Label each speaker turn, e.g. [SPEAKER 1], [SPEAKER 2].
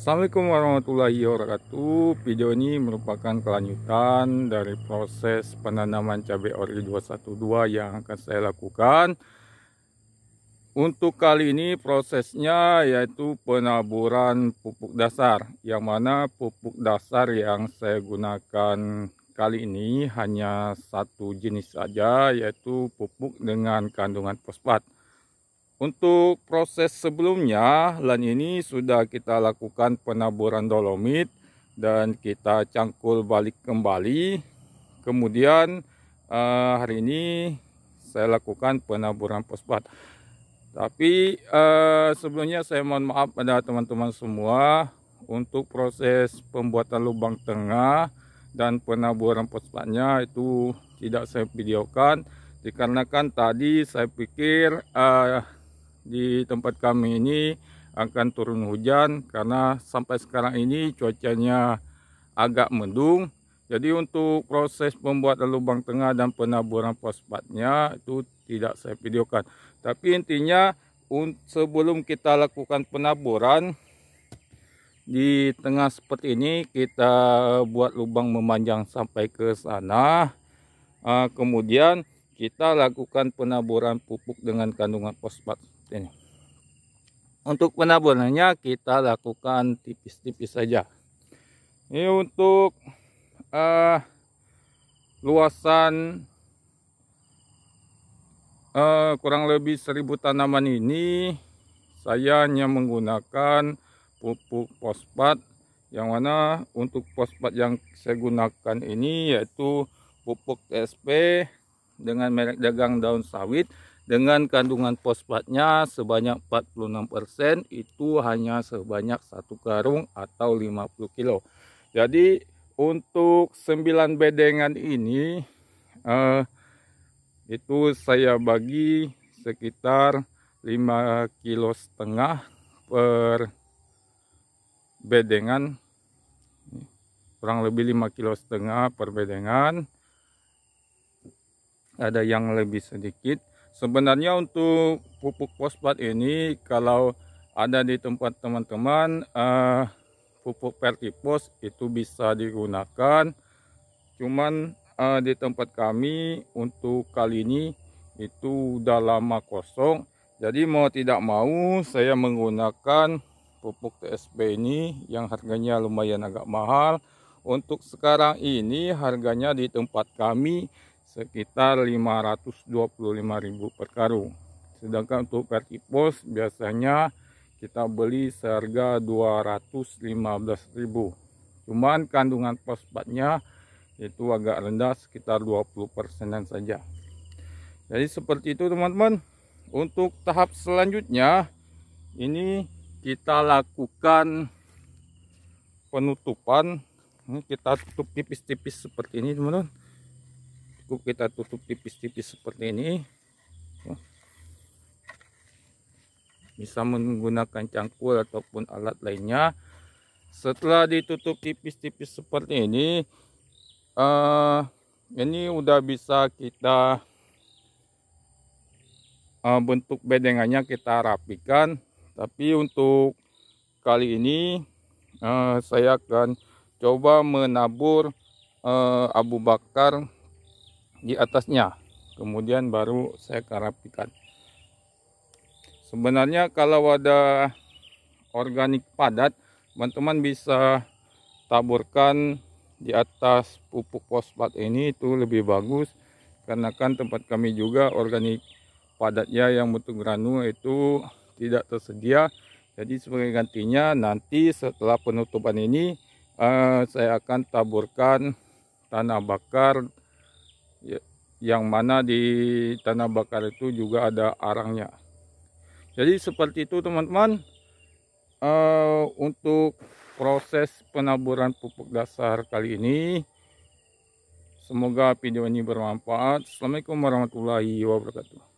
[SPEAKER 1] Assalamualaikum warahmatullahi wabarakatuh Video ini merupakan kelanjutan dari proses penanaman cabai ori 212 yang akan saya lakukan Untuk kali ini prosesnya yaitu penaburan pupuk dasar Yang mana pupuk dasar yang saya gunakan kali ini hanya satu jenis saja yaitu pupuk dengan kandungan fosfat untuk proses sebelumnya, lan ini sudah kita lakukan penaburan dolomit dan kita cangkul balik kembali. Kemudian uh, hari ini saya lakukan penaburan fosfat. Tapi uh, sebelumnya saya mohon maaf pada teman-teman semua untuk proses pembuatan lubang tengah dan penaburan fosfatnya itu tidak saya videokan dikarenakan tadi saya pikir uh, di tempat kami ini akan turun hujan karena sampai sekarang ini cuacanya agak mendung jadi untuk proses membuat lubang tengah dan penaburan fosfatnya itu tidak saya videokan tapi intinya sebelum kita lakukan penaburan di tengah seperti ini kita buat lubang memanjang sampai ke sana ah, kemudian kita lakukan penaburan pupuk dengan kandungan fosfat ini untuk penaburannya kita lakukan tipis-tipis saja ini untuk uh, luasan uh, kurang lebih seribu tanaman ini saya hanya menggunakan pupuk fosfat yang mana untuk fosfat yang saya gunakan ini yaitu pupuk SP dengan merek dagang daun sawit dengan kandungan fosfatnya sebanyak 46% itu hanya sebanyak satu karung atau 50 kilo. Jadi untuk 9 bedengan ini eh, itu saya bagi sekitar 5 kilo setengah per bedengan kurang lebih 5 kilo setengah per bedengan ada yang lebih sedikit Sebenarnya untuk pupuk fosfat ini kalau ada di tempat teman-teman uh, pupuk pertipos itu bisa digunakan. Cuman uh, di tempat kami untuk kali ini itu udah lama kosong. Jadi mau tidak mau saya menggunakan pupuk TSP ini yang harganya lumayan agak mahal. Untuk sekarang ini harganya di tempat kami sekitar 525.000 per karung. Sedangkan untuk vertipos biasanya kita beli seharga 215.000. Cuman kandungan fosfatnya itu agak rendah sekitar 20 persen saja. Jadi seperti itu teman-teman. Untuk tahap selanjutnya ini kita lakukan penutupan. Ini kita tutup tipis-tipis seperti ini teman-teman cukup kita tutup tipis-tipis seperti ini ya. bisa menggunakan cangkul ataupun alat lainnya setelah ditutup tipis-tipis seperti ini uh, ini udah bisa kita uh, bentuk bedengannya kita rapikan tapi untuk kali ini uh, saya akan coba menabur uh, Abu Bakar di atasnya kemudian baru saya karapikan sebenarnya kalau ada organik padat teman-teman bisa taburkan di atas pupuk fosfat ini itu lebih bagus karena kan tempat kami juga organik padatnya yang butuh granul itu tidak tersedia jadi sebagai gantinya nanti setelah penutupan ini eh, saya akan taburkan tanah bakar yang mana di tanah bakar itu juga ada arangnya jadi seperti itu teman-teman uh, untuk proses penaburan pupuk dasar kali ini semoga video ini bermanfaat assalamualaikum warahmatullahi wabarakatuh